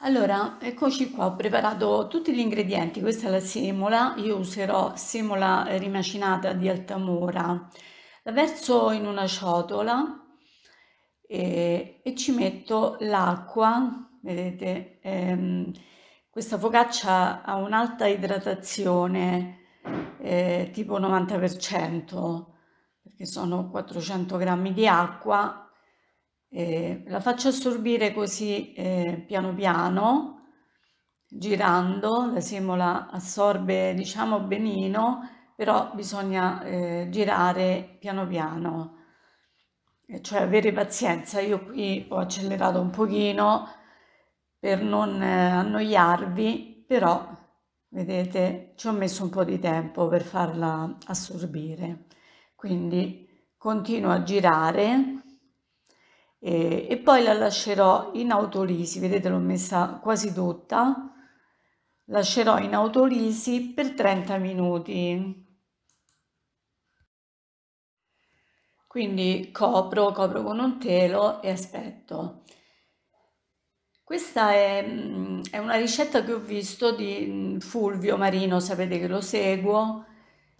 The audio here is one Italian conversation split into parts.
Allora, eccoci qua, ho preparato tutti gli ingredienti, questa è la semola, io userò semola rimacinata di Altamora, la verso in una ciotola e, e ci metto l'acqua, vedete, ehm, questa focaccia ha un'alta idratazione, eh, tipo 90%, perché sono 400 grammi di acqua eh, la faccio assorbire così eh, piano piano, girando, la semola assorbe diciamo benino, però bisogna eh, girare piano piano, cioè avere pazienza. Io qui ho accelerato un pochino per non eh, annoiarvi, però vedete ci ho messo un po' di tempo per farla assorbire. Quindi continuo a girare eh, e poi la lascerò in autolisi, vedete l'ho messa quasi tutta, lascerò in autolisi per 30 minuti. Quindi copro, copro con un telo e aspetto. Questa è, mm, è, una ricetta che ho visto di mm, Fulvio Marino, sapete che lo seguo,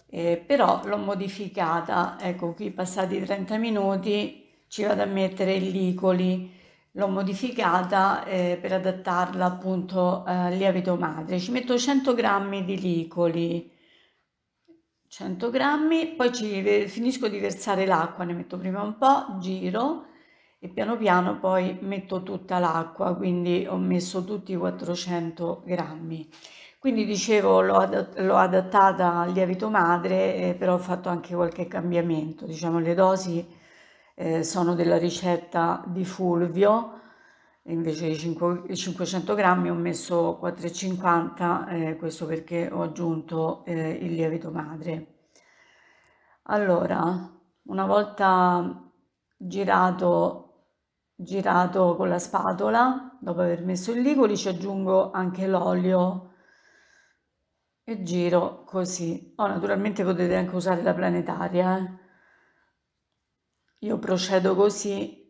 eh, però l'ho modificata. Ecco qui passati 30 minuti ci vado a mettere il l'icoli, l'ho modificata eh, per adattarla appunto al eh, lievito madre. Ci metto 100 grammi di licoli, 100 grammi poi ci, finisco di versare l'acqua, ne metto prima un po', giro e piano piano poi metto tutta l'acqua, quindi ho messo tutti i 400 grammi. Quindi dicevo l'ho, adattata al lievito madre, eh, però ho fatto anche qualche cambiamento, diciamo le dosi eh, sono della ricetta di Fulvio, invece di 5, 500 grammi ho messo 4,50, eh, questo perché ho aggiunto eh, il lievito madre. Allora, una volta girato, girato con la spatola, dopo aver messo il liquore, ci aggiungo anche l'olio e giro così. Oh, naturalmente potete anche usare la planetaria, eh? Io procedo così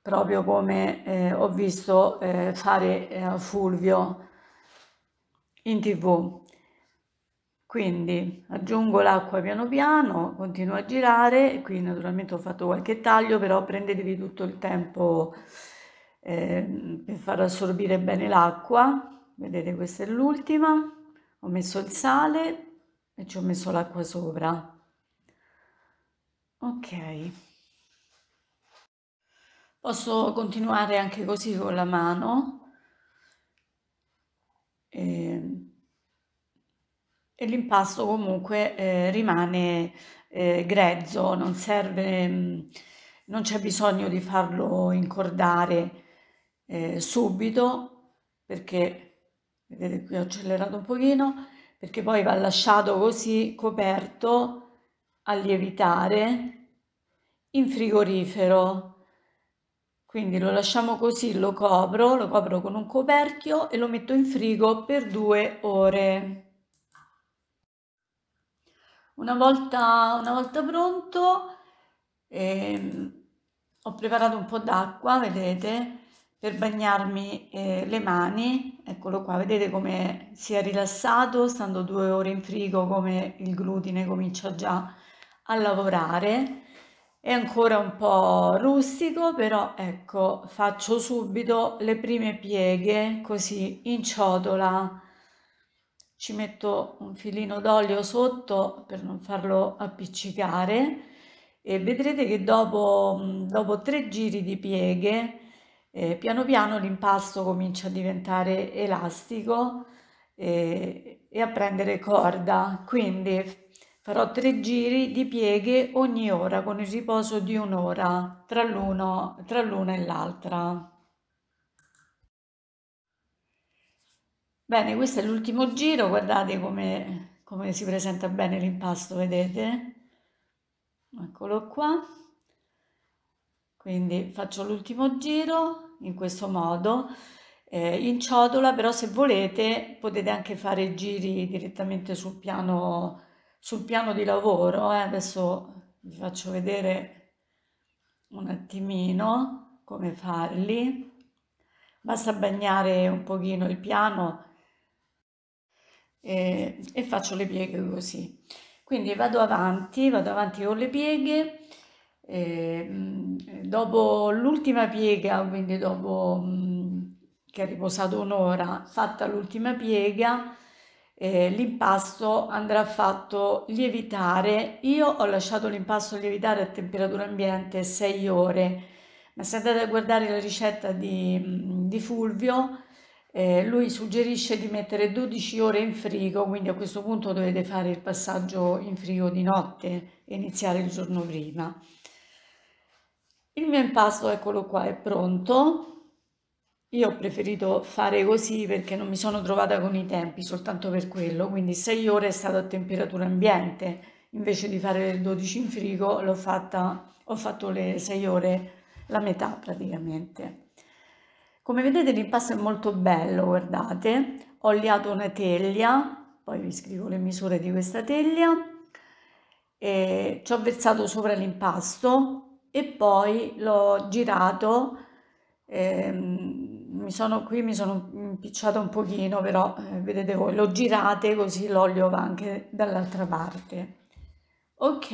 proprio come eh, ho visto eh, fare eh, Fulvio in tv. Quindi aggiungo l'acqua piano piano, continuo a girare, qui naturalmente ho fatto qualche taglio, però prendetevi tutto il tempo eh, per far assorbire bene l'acqua. Vedete questa è l'ultima, ho messo il sale e ci ho messo l'acqua sopra. Ok. Posso continuare anche così con la mano e, ehm, e l'impasto comunque eh, rimane eh, grezzo, non serve, mm, non c'è bisogno di farlo incordare eh, subito perché, vedete qui ho accelerato un pochino, perché poi va lasciato così coperto a lievitare in frigorifero quindi lo lasciamo così, lo copro, lo copro con un coperchio e lo metto in frigo per due ore. Una volta, una volta pronto ehm, ho preparato un po' d'acqua, vedete, per bagnarmi eh, le mani. Eccolo qua, vedete come si è rilassato, stando due ore in frigo come il glutine comincia già a lavorare è ancora un po' rustico, però ecco, faccio subito le prime pieghe così in ciotola. Ci metto un filino d'olio sotto per non farlo appiccicare e vedrete che dopo, dopo tre giri di pieghe eh, piano piano l'impasto comincia a diventare elastico e, eh, e a prendere corda. Quindi Farò tre giri di pieghe ogni ora con il riposo di un'ora tra l'una e l'altra. Bene, questo è l'ultimo giro, guardate come, come si presenta bene l'impasto, vedete? Eccolo qua. Quindi faccio l'ultimo giro in questo modo, eh, in ciotola, però se volete potete anche fare giri direttamente sul piano sul piano di lavoro, eh, adesso vi faccio vedere un attimino come farli, basta bagnare un pochino il piano e, eh, e faccio le pieghe così. Quindi vado avanti, vado avanti con le pieghe, ehm, dopo l'ultima piega, quindi dopo mm, che è riposato un'ora, fatta l'ultima piega, eh, l'impasto andrà fatto lievitare. Io ho lasciato l'impasto lievitare a temperatura ambiente 6 ore, ma se andate a guardare la ricetta di, mm, di Fulvio, eh, lui suggerisce di mettere 12 ore in frigo, quindi a questo punto dovete fare il passaggio in frigo di notte e iniziare il giorno prima. Il mio impasto, eccolo qua, è pronto io ho preferito fare così perché non mi sono trovata con i tempi, soltanto per quello, quindi 6 ore è stato a temperatura ambiente, invece di fare le 12 in frigo l'ho fatta, ho fatto le 6 ore, la metà praticamente. Come vedete l'impasto è molto bello, guardate, ho liato una teglia, poi vi scrivo le misure di questa teglia, e ci ho versato sopra l'impasto e poi l'ho girato ehm, mi sono, qui mi sono impicciata un pochino, però eh, vedete voi, lo girate così l'olio va anche dall'altra parte. Ok,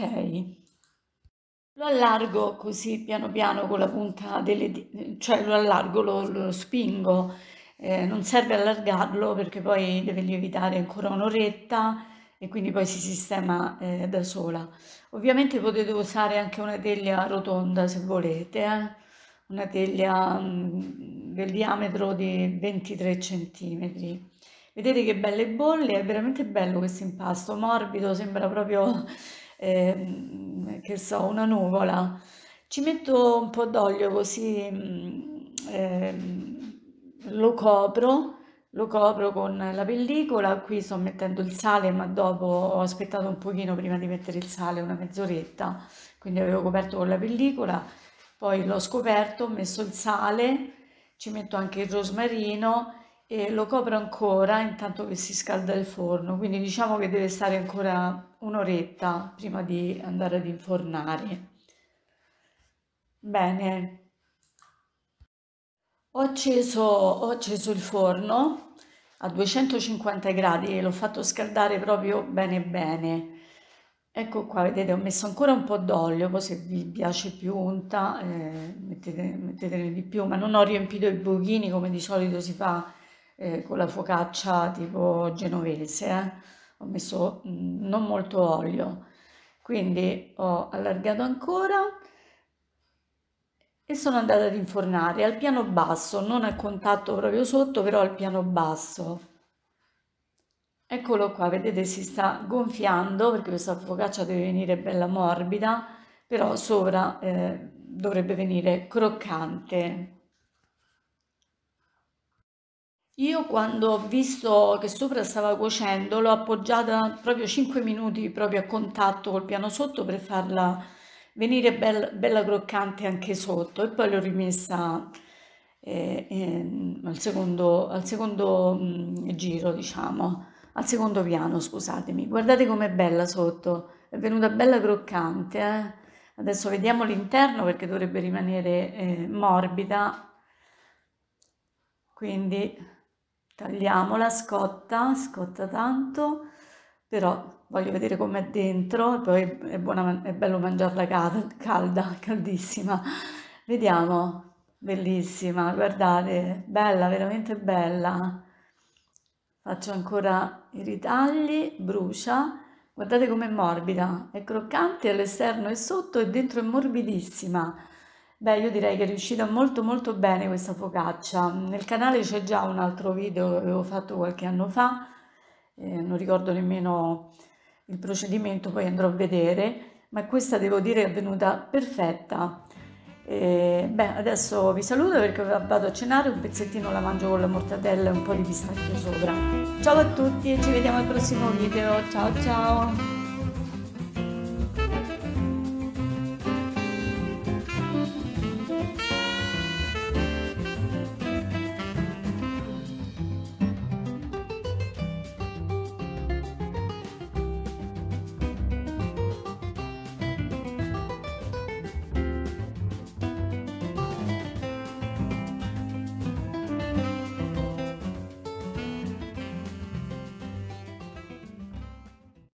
lo allargo così piano piano con la punta delle cioè lo allargo, lo, lo spingo, eh, non serve allargarlo perché poi deve lievitare ancora un'oretta e quindi poi si sistema eh, da sola. Ovviamente potete usare anche una teglia rotonda se volete, eh una teglia mm, del diametro di 23 cm. Vedete che belle bolle, è veramente bello questo impasto, morbido, sembra proprio, eh, che so, una nuvola. Ci metto un po' d'olio così eh, lo copro, lo copro con la pellicola, qui sto mettendo il sale ma dopo ho aspettato un pochino prima di mettere il sale, una mezz'oretta, quindi avevo coperto con la pellicola poi l'ho scoperto, ho messo il sale, ci metto anche il rosmarino e lo copro ancora intanto che si scalda il forno, quindi diciamo che deve stare ancora un'oretta prima di andare ad infornare. Bene, ho acceso, ho acceso il forno a 250 gradi e l'ho fatto scaldare proprio bene bene Ecco qua, vedete, ho messo ancora un po' d'olio, poi se vi piace più unta eh, mettete, mettetene di più, ma non ho riempito i buchini come di solito si fa eh, con la focaccia tipo genovese, eh. ho messo mm, non molto olio, quindi ho allargato ancora e sono andata ad infornare al piano basso, non a contatto proprio sotto, però al piano basso. Eccolo qua, vedete si sta gonfiando perché questa focaccia deve venire bella morbida, però sopra eh, dovrebbe venire croccante. Io quando ho visto che sopra stava cuocendo l'ho appoggiata proprio 5 minuti proprio a contatto col piano sotto per farla venire bella, bella croccante anche sotto e poi l'ho rimessa eh, eh, al secondo, al secondo mh, mm, giro diciamo al secondo piano, scusatemi. Guardate com'è bella sotto, è venuta bella croccante. Eh? Adesso vediamo l'interno perché dovrebbe rimanere eh, morbida. Quindi tagliamola, scotta, scotta tanto, però voglio vedere com'è dentro poi è, buona, è bello mangiarla calda, calda, caldissima. Vediamo, bellissima, guardate, bella, veramente bella faccio ancora i ritagli, brucia, guardate com'è morbida, è croccante, all'esterno e sotto e dentro è morbidissima. Beh, io direi che è riuscita molto molto bene questa focaccia. Nel canale c'è già un altro video che avevo fatto qualche anno fa, eh, non ricordo nemmeno il procedimento, poi andrò a vedere, ma questa devo dire è venuta perfetta. E, beh, adesso vi saluto perché vado a cenare, un pezzettino la mangio con la mortadella e un po' di pistacchio sopra. Ciao a tutti e ci vediamo al prossimo video. Ciao ciao!